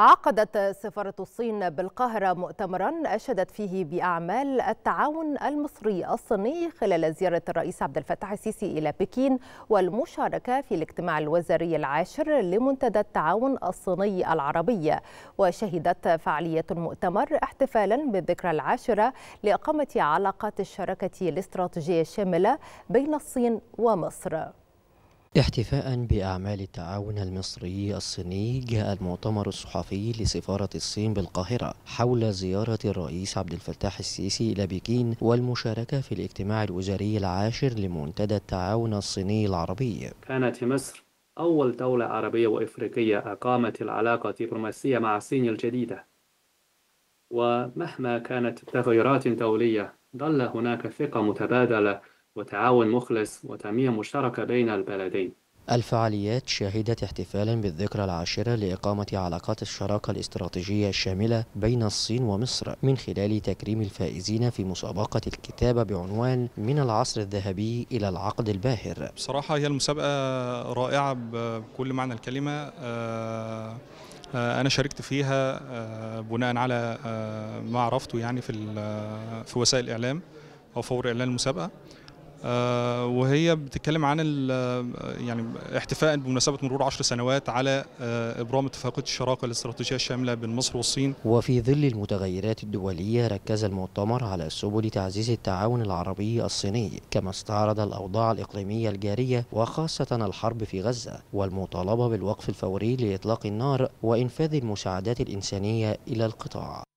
عقدت سفارة الصين بالقاهرة مؤتمرا أشدت فيه بأعمال التعاون المصري الصيني خلال زيارة الرئيس عبد الفتاح السيسي إلى بكين والمشاركة في الاجتماع الوزاري العاشر لمنتدى التعاون الصيني العربي وشهدت فعالية المؤتمر احتفالا بالذكرى العاشرة لإقامة علاقات الشراكة الاستراتيجية الشاملة بين الصين ومصر احتفاء بأعمال التعاون المصري الصيني جاء المؤتمر الصحفي لسفارة الصين بالقاهرة حول زيارة الرئيس عبد الفتاح السيسي إلى بكين والمشاركة في الاجتماع الوزاري العاشر لمنتدى التعاون الصيني العربي كانت مصر أول دولة عربية وإفريقية أقامت العلاقة الدبلوماسية مع الصين الجديدة ومهما كانت التغيرات الدولية ظل هناك ثقة متبادلة وتعاون مخلص وتنمية مشتركة بين البلدين الفعاليات شهدت احتفالا بالذكرى العاشرة لإقامة علاقات الشراكة الاستراتيجية الشاملة بين الصين ومصر من خلال تكريم الفائزين في مسابقة الكتابة بعنوان من العصر الذهبي إلى العقد الباهر بصراحة هي المسابقة رائعة بكل معنى الكلمة آه، آه، أنا شاركت فيها آه، بناء على ما عرفته يعني في في وسائل الإعلام أو فور إعلان المسابقة آه، وهي بتتكلم عن آه، يعني احتفاء بمناسبه مرور عشر سنوات على آه، ابرام اتفاقيه الشراكه الاستراتيجيه الشامله بين مصر والصين. وفي ظل المتغيرات الدوليه ركز المؤتمر على سبل تعزيز التعاون العربي الصيني، كما استعرض الاوضاع الاقليميه الجاريه وخاصه الحرب في غزه والمطالبه بالوقف الفوري لاطلاق النار وانفاذ المساعدات الانسانيه الى القطاع.